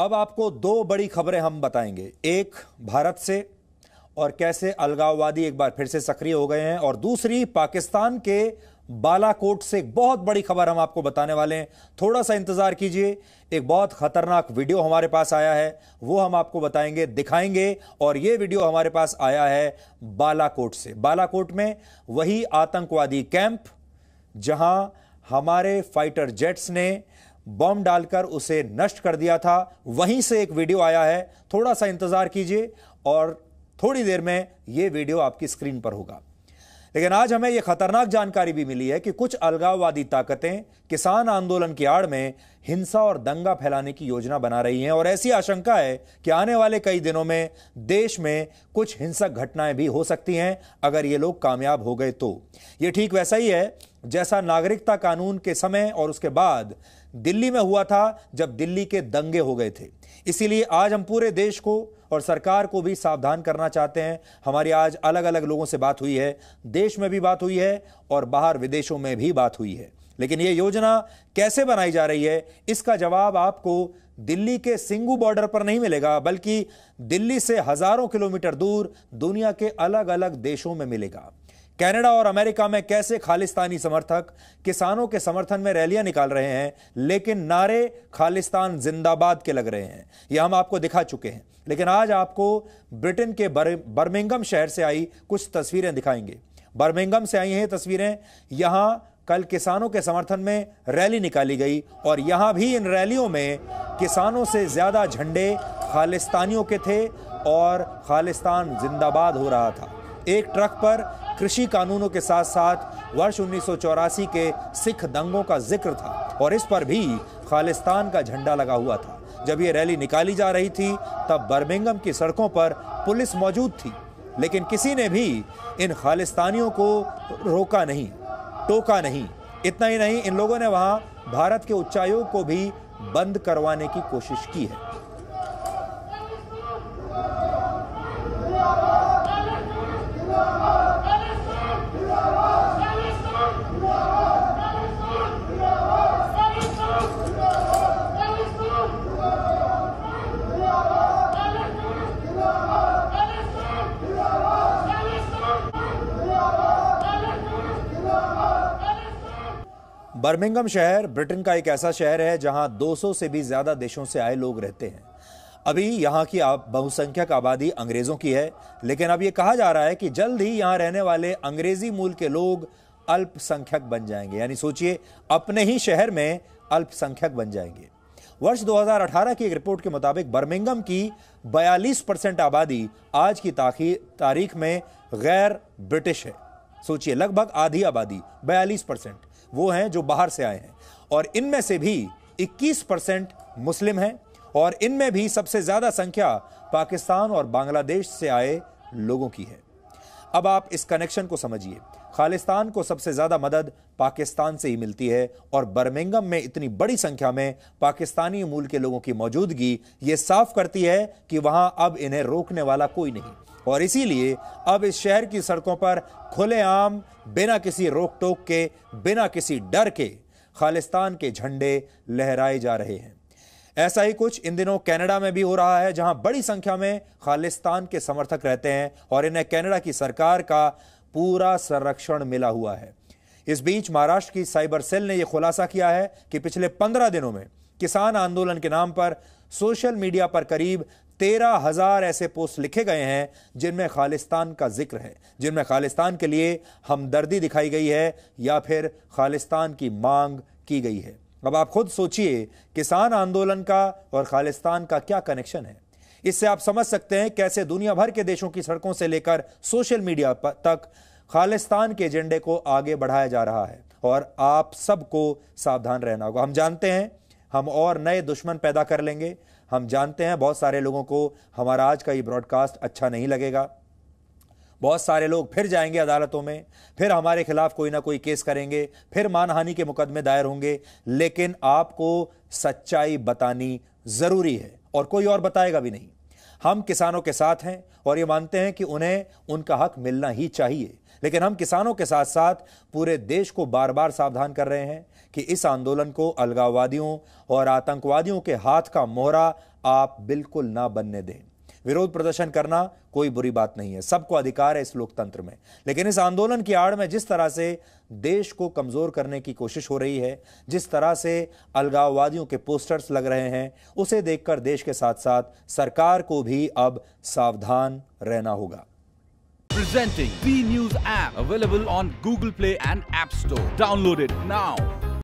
अब आपको दो बड़ी खबरें हम बताएंगे एक भारत से और कैसे अलगाववादी एक बार फिर से सक्रिय हो गए हैं और दूसरी पाकिस्तान के बालाकोट से एक बहुत बड़ी खबर हम आपको बताने वाले हैं थोड़ा सा इंतजार कीजिए एक बहुत खतरनाक वीडियो हमारे पास आया है वो हम आपको बताएंगे दिखाएंगे और ये वीडियो हमारे पास आया है बालाकोट से बालाकोट में वही आतंकवादी कैंप जहां हमारे फाइटर जेट्स ने बम डालकर उसे नष्ट कर दिया था वहीं से एक वीडियो आया है थोड़ा सा इंतज़ार कीजिए और थोड़ी देर में ये वीडियो आपकी स्क्रीन पर होगा लेकिन आज हमें यह खतरनाक जानकारी भी मिली है कि कुछ अलगाववादी ताकतें किसान आंदोलन की आड़ में हिंसा और दंगा फैलाने की योजना बना रही हैं और ऐसी आशंका है कि आने वाले कई दिनों में देश में कुछ हिंसक घटनाएं भी हो सकती हैं अगर ये लोग कामयाब हो गए तो ये ठीक वैसा ही है जैसा नागरिकता कानून के समय और उसके बाद दिल्ली में हुआ था जब दिल्ली के दंगे हो गए थे इसीलिए आज हम पूरे देश को और सरकार को भी सावधान करना चाहते हैं हमारी आज अलग अलग लोगों से बात हुई है देश में भी बात हुई है और बाहर विदेशों में भी बात हुई है लेकिन यह योजना कैसे बनाई जा रही है इसका जवाब आपको दिल्ली के सिंगू बॉर्डर पर नहीं मिलेगा बल्कि दिल्ली से हजारों किलोमीटर दूर दुनिया के अलग अलग देशों में मिलेगा कनाडा और अमेरिका में कैसे खालिस्तानी समर्थक किसानों के समर्थन में रैलियां निकाल रहे हैं लेकिन नारे खालिस्तान जिंदाबाद के लग रहे हैं यह हम आपको दिखा चुके हैं लेकिन आज आपको ब्रिटेन के बर, बर्मिंगम शहर से आई कुछ तस्वीरें दिखाएंगे बर्मिंगम से आई हैं तस्वीरें यहां कल किसानों के समर्थन में रैली निकाली गई और यहां भी इन रैलियों में किसानों से ज्यादा झंडे खालिस्तानियों के थे और खालिस्तान जिंदाबाद हो रहा था एक ट्रक पर कृषि कानूनों के साथ साथ वर्ष उन्नीस के सिख दंगों का जिक्र था और इस पर भी खालिस्तान का झंडा लगा हुआ था जब ये रैली निकाली जा रही थी तब बर्मिंगम की सड़कों पर पुलिस मौजूद थी लेकिन किसी ने भी इन खालिस्तानियों को रोका नहीं टोका नहीं इतना ही नहीं इन लोगों ने वहाँ भारत के उच्चायोग को भी बंद करवाने की कोशिश की है बर्मिंगम शहर ब्रिटेन का एक ऐसा शहर है जहां 200 से भी ज्यादा देशों से आए लोग रहते हैं अभी यहां की बहुसंख्यक आबादी अंग्रेजों की है लेकिन अब ये कहा जा रहा है कि जल्द ही यहां रहने वाले अंग्रेजी मूल के लोग अल्पसंख्यक बन जाएंगे यानी सोचिए अपने ही शहर में अल्पसंख्यक बन जाएंगे वर्ष 2018 की एक रिपोर्ट के मुताबिक बर्मिंगम की 42 परसेंट आबादी आज की तारीख में गैर ब्रिटिश है सोचिए लगभग आधी आबादी 42 परसेंट वो हैं जो बाहर से आए हैं और इनमें से भी 21 परसेंट मुस्लिम हैं और इनमें भी सबसे ज़्यादा संख्या पाकिस्तान और बांग्लादेश से आए लोगों की है अब आप इस कनेक्शन को समझिए खालिस्तान को सबसे ज़्यादा मदद पाकिस्तान से ही मिलती है और बर्मिंगम में इतनी बड़ी संख्या में पाकिस्तानी मूल के लोगों की मौजूदगी ये साफ करती है कि वहाँ अब इन्हें रोकने वाला कोई नहीं और इसीलिए अब इस शहर की सड़कों पर खुलेआम बिना किसी रोक टोक के बिना किसी डर के खालिस्तान के झंडे लहराए जा रहे हैं ऐसा ही कुछ इन दिनों कनाडा में भी हो रहा है जहां बड़ी संख्या में खालिस्तान के समर्थक रहते हैं और इन्हें कनाडा की सरकार का पूरा संरक्षण मिला हुआ है इस बीच महाराष्ट्र की साइबर सेल ने यह खुलासा किया है कि पिछले पंद्रह दिनों में किसान आंदोलन के नाम पर सोशल मीडिया पर करीब तेरह हजार ऐसे पोस्ट लिखे गए हैं जिनमें खालिस्तान का जिक्र है जिनमें खालिस्तान के लिए हमदर्दी दिखाई गई है या फिर खालिस्तान की मांग की गई है अब आप खुद सोचिए किसान आंदोलन का और खालिस्तान का क्या कनेक्शन है इससे आप समझ सकते हैं कैसे दुनिया भर के देशों की सड़कों से लेकर सोशल मीडिया तक खालिस्तान के एजेंडे को आगे बढ़ाया जा रहा है और आप सबको सावधान रहना होगा हम जानते हैं हम और नए दुश्मन पैदा कर लेंगे हम जानते हैं बहुत सारे लोगों को हमारा आज का ये ब्रॉडकास्ट अच्छा नहीं लगेगा बहुत सारे लोग फिर जाएंगे अदालतों में फिर हमारे खिलाफ कोई ना कोई केस करेंगे फिर मानहानि के मुकदमे दायर होंगे लेकिन आपको सच्चाई बतानी ज़रूरी है और कोई और बताएगा भी नहीं हम किसानों के साथ हैं और ये मानते हैं कि उन्हें उनका हक मिलना ही चाहिए लेकिन हम किसानों के साथ साथ पूरे देश को बार बार सावधान कर रहे हैं कि इस आंदोलन को अलगाववादियों और आतंकवादियों के हाथ का मोहरा आप बिल्कुल ना बनने दें विरोध प्रदर्शन करना कोई बुरी बात नहीं है सबको अधिकार है इस लोकतंत्र में लेकिन इस आंदोलन की आड़ में जिस तरह से देश को कमजोर करने की कोशिश हो रही है जिस तरह से अलगाववादियों के पोस्टर्स लग रहे हैं उसे देखकर देश के साथ साथ सरकार को भी अब सावधान रहना होगा presenting news News available on Google play and and App Store. Now